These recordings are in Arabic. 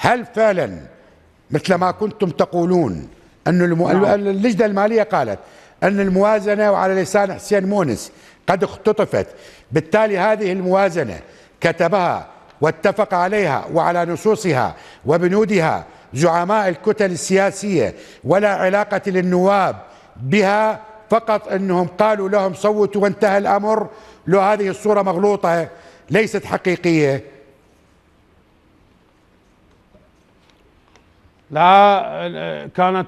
هل فعلا مثل ما كنتم تقولون أن نعم. اللجنة المالية قالت أن الموازنة وعلى لسان حسين مونس قد اختطفت بالتالي هذه الموازنة كتبها واتفق عليها وعلى نصوصها وبنودها زعماء الكتل السياسية ولا علاقة للنواب بها فقط أنهم قالوا لهم صوتوا وانتهى الأمر لو هذه الصورة مغلوطة ليست حقيقية لا كانت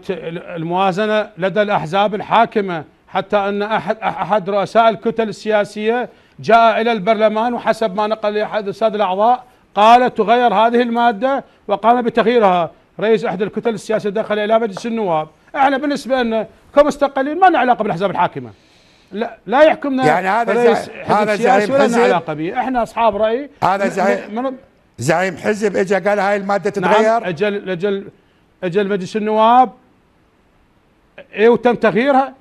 الموازنة لدى الأحزاب الحاكمة حتى أن أحد, أحد رؤساء الكتل السياسية جاء إلى البرلمان وحسب ما نقل لي أحد السادة الأعضاء قال تغير هذه المادة وقام بتغييرها رئيس إحدى الكتل السياسية دخل إلى مجلس النواب احنا بالنسبة لنا كمستقلين ما لنا علاقة بالأحزاب الحاكمة لا لا يحكمنا يعني هذا رئيس هذا زعيم لنا علاقة به احنا أصحاب رأي هذا زعيم زعيم حزب اجى قال هاي المادة نعم، تتغير نعم أجل أجل اجل مجلس النواب اي وتم تغييرها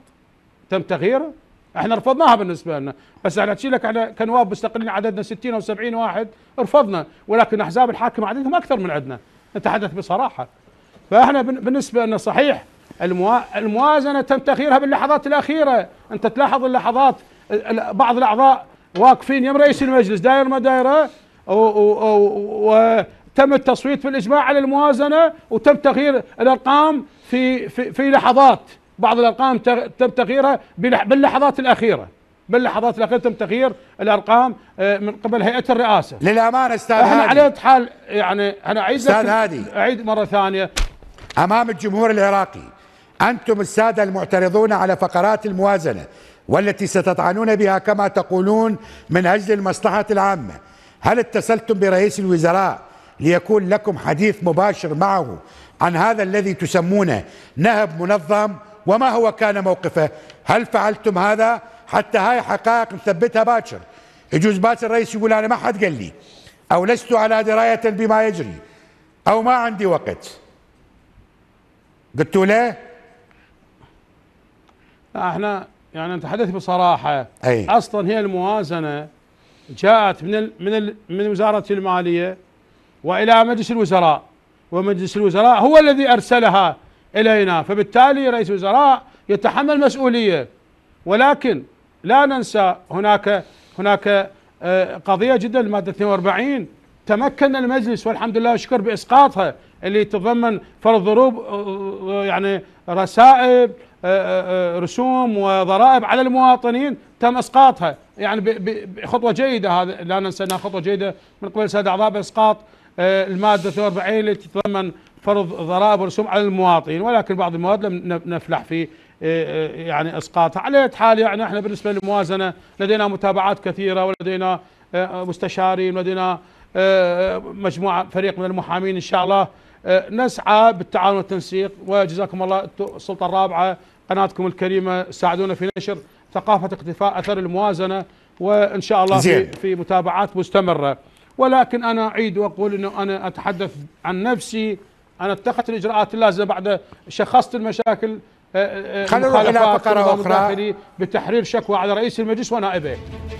تم تغييرها احنا رفضناها بالنسبه لنا بس انا احكي لك على كنواب مستقلين عددنا 60 او 70 واحد رفضنا ولكن احزاب الحاكمه عددهم اكثر من عندنا نتحدث بصراحه فاحنا بالنسبه لنا صحيح الموازنه تم تغييرها باللحظات الاخيره انت تلاحظ اللحظات بعض الاعضاء واقفين يم رئيس المجلس داير ما دايره و... تم التصويت في الإجماع على الموازنة وتم تغيير الأرقام في, في, في لحظات بعض الأرقام تم تغييرها باللحظات الأخيرة باللحظات الأخيرة تم تغيير الأرقام آه، من قبل هيئة الرئاسة للأمانة أستاذ احنا هادي على حال يعني أنا أعيد أستاذ هادي أعيد مرة ثانية أمام الجمهور العراقي أنتم السادة المعترضون على فقرات الموازنة والتي ستطعنون بها كما تقولون من أجل المصلحة العامة هل اتصلتم برئيس الوزراء ليكون لكم حديث مباشر معه عن هذا الذي تسمونه نهب منظم وما هو كان موقفه هل فعلتم هذا حتى هاي حقائق نثبتها باكر يجوز باكر الرئيس يقول أنا ما حد قال لي أو لست على دراية بما يجري أو ما عندي وقت قلت له لا احنا يعني نتحدث بصراحة أي. أصلا هي الموازنة جاءت من الـ من الـ من وزارة المالية والى مجلس الوزراء ومجلس الوزراء هو الذي ارسلها الينا فبالتالي رئيس الوزراء يتحمل مسؤوليه ولكن لا ننسى هناك هناك آه، قضيه جدا الماده 42 تمكن المجلس والحمد لله والشكر باسقاطها اللي تتضمن فرض ضروب آه، آه، يعني رسائب رسوم وضرائب على المواطنين تم اسقاطها يعني بخطوه جيده هذا لا ننسى انها خطوه جيده من قبل الساده اعضاء باسقاط آه، المادة 42 التي تتضمن فرض ضرائب ورسوم على المواطنين ولكن بعض المواد لم نفلح في آه، آه، يعني اسقاطها، على حال يعني احنا بالنسبه للموازنه لدينا متابعات كثيره ولدينا مستشارين ولدينا مجموعه فريق من المحامين ان شاء الله نسعى بالتعاون والتنسيق وجزاكم الله السلطه الرابعه قناتكم الكريمه ساعدونا في نشر ثقافه اقتفاء اثر الموازنه وان شاء الله في, في متابعات مستمره. ولكن أنا أعيد وأقول أنه أنا أتحدث عن نفسي أنا اتخذت الإجراءات اللازمة بعد شخصت المشاكل آه، آه، آه، خلينا نروح إلى فقرة أخرى بتحرير شكوى على رئيس المجلس ونائبه